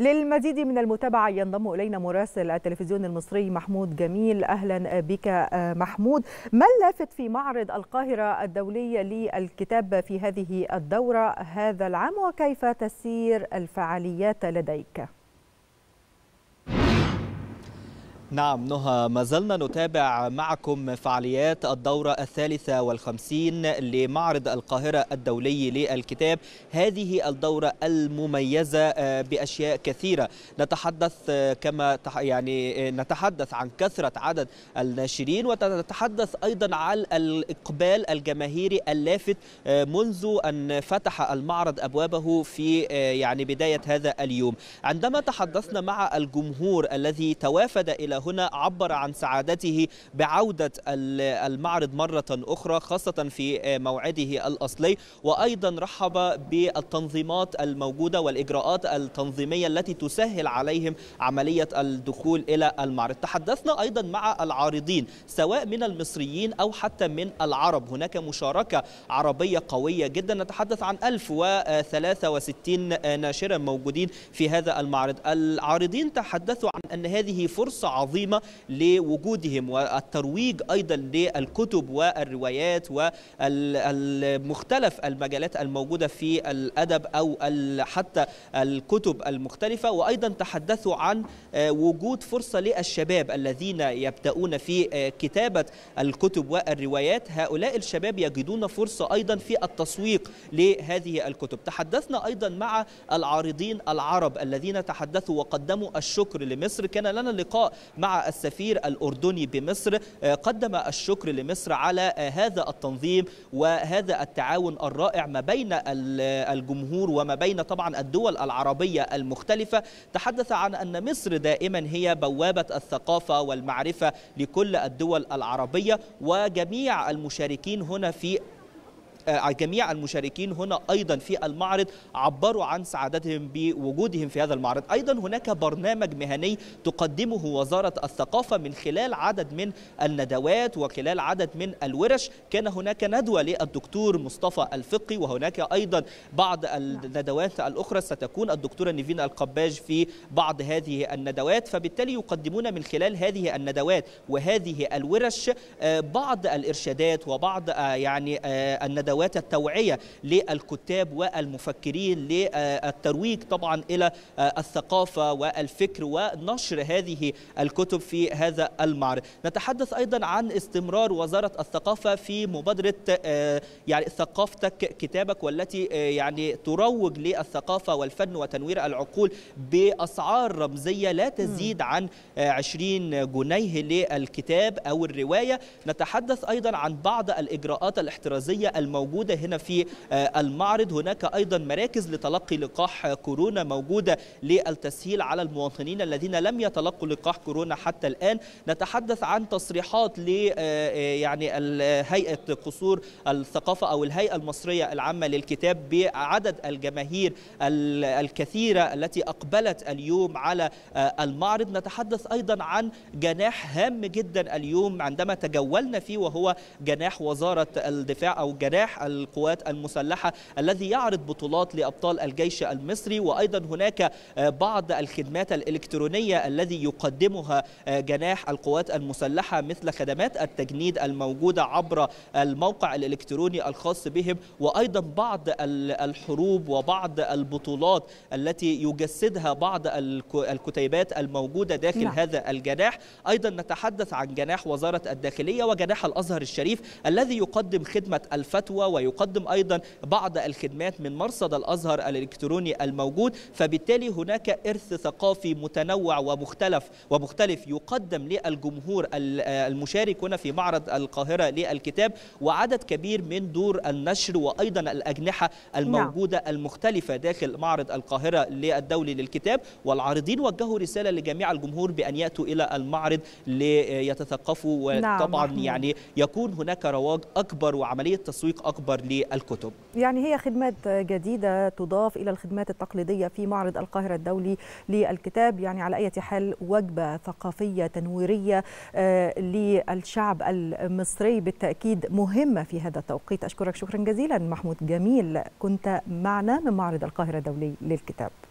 للمزيد من المتابعة ينضم إلينا مراسل التلفزيون المصري محمود جميل أهلا بك آه، محمود ما اللافت في معرض القاهرة الدولية للكتاب في هذه الدورة هذا العام وكيف تسير الفعاليات لديك؟ نعم نهى ما زلنا نتابع معكم فعاليات الدورة الثالثة والخمسين لمعرض القاهرة الدولي للكتاب هذه الدورة المميزة آه، بأشياء كثيرة نتحدث آه، كما يعني آه، نتحدث عن كثرة عدد الناشرين وتتحدث أيضا عن الإقبال الجماهيري اللافت منذ أن فتح المعرض أبوابه في يعني بداية هذا اليوم عندما تحدثنا مع الجمهور الذي توافد إلى هنا عبر عن سعادته بعودة المعرض مرة أخرى خاصة في آه، موعده الأصلي وأيضا رحب بالتنظيمات الموجودة والإجراءات التنظيمية التي تسهل عليهم عملية الدخول إلى المعرض تحدثنا أيضا مع العارضين سواء من المصريين أو حتى من العرب هناك مشاركة عربية قوية جدا نتحدث عن 1063 آه، ناشرا موجودين في هذا المعرض العارضين تحدثوا أن هذه فرصة عظيمة لوجودهم والترويج أيضا للكتب والروايات والمختلف المجالات الموجودة في الأدب أو حتى الكتب المختلفة وأيضا تحدثوا عن وجود فرصة للشباب الذين يبدأون في كتابة الكتب والروايات هؤلاء الشباب يجدون فرصة أيضا في التسويق لهذه الكتب تحدثنا أيضا مع العارضين العرب الذين تحدثوا وقدموا الشكر لمصر مصر كان لنا لقاء مع السفير الأردني بمصر آه، قدم الشكر لمصر على آه، هذا التنظيم وهذا التعاون الرائع ما بين آه، الجمهور وما بين طبعا الدول العربية المختلفة تحدث عن أن مصر دائما هي بوابة الثقافة والمعرفة لكل الدول العربية وجميع المشاركين هنا في آه، جميع المشاركين هنا أيضا في المعرض عبروا عن سعادتهم بوجودهم في هذا المعرض أيضا هناك برنامج مهني تقدمه وزارة الثقافة من خلال عدد من الندوات وخلال عدد من الورش كان هناك ندوة للدكتور مصطفى الفقي وهناك أيضا بعض الندوات الأخرى ستكون الدكتورة نيفين القباج في بعض هذه الندوات فبالتالي يقدمون من خلال هذه الندوات وهذه الورش آه، بعض الإرشادات وبعض آه، يعني الندوات أدوات التوعية للكتاب والمفكرين للترويج طبعا إلى الثقافة والفكر ونشر هذه الكتب في هذا المعرض نتحدث أيضا عن استمرار وزارة الثقافة في مبادرة يعني ثقافتك كتابك والتي يعني تروج للثقافة والفن وتنوير العقول بأسعار رمزية لا تزيد عن 20 جنيه للكتاب أو الرواية نتحدث أيضا عن بعض الإجراءات الاحترازية الموجودة موجودة هنا في آه، المعرض هناك أيضا مراكز لتلقي لقاح كورونا موجودة للتسهيل على المواطنين الذين لم يتلقوا لقاح كورونا حتى الآن نتحدث عن تصريحات ل آه، آه، يعني هيئة قصور الثقافة أو الهيئة المصرية العامة للكتاب بعدد الجماهير الكثيرة التي أقبلت اليوم على المعرض نتحدث أيضا عن جناح هام جدا اليوم عندما تجولنا فيه وهو جناح وزارة الدفاع أو جناح سلاح القوات المسلحة الذي يعرض بطولات لأبطال الجيش المصري وأيضا هناك آه، بعض الخدمات الإلكترونية الذي يقدمها آه، جناح القوات المسلحة مثل خدمات التجنيد الموجودة عبر الموقع الإلكتروني الخاص بهم وأيضا بعض الحروب وبعض البطولات التي يجسدها بعض الكتيبات الموجودة داخل نعم. هذا الجناح أيضا نتحدث عن جناح وزارة الداخلية وجناح الأزهر الشريف الذي يقدم خدمة الفتوى الدعوة ويقدم أيضا بعض الخدمات من مرصد الأزهر الإلكتروني الموجود فبالتالي هناك إرث ثقافي متنوع ومختلف ومختلف يقدم للجمهور المشارك هنا في معرض القاهرة للكتاب وعدد كبير من دور النشر وأيضا الأجنحة الموجودة نعم. المختلفة داخل معرض القاهرة للدولي للكتاب والعارضين وجهوا رسالة لجميع الجمهور بأن يأتوا إلى المعرض ليتثقفوا نعم، وطبعا نعم. يعني يكون هناك رواج أكبر وعملية تسويق أكبر للكتب يعني هي خدمات جديدة تضاف إلى الخدمات التقليدية في معرض القاهرة الدولي للكتاب يعني على أي حال وجبة ثقافية تنويرية آه، للشعب المصري بالتأكيد مهمة في هذا التوقيت أشكرك شكرا جزيلا محمود جميل كنت معنا من معرض القاهرة الدولي للكتاب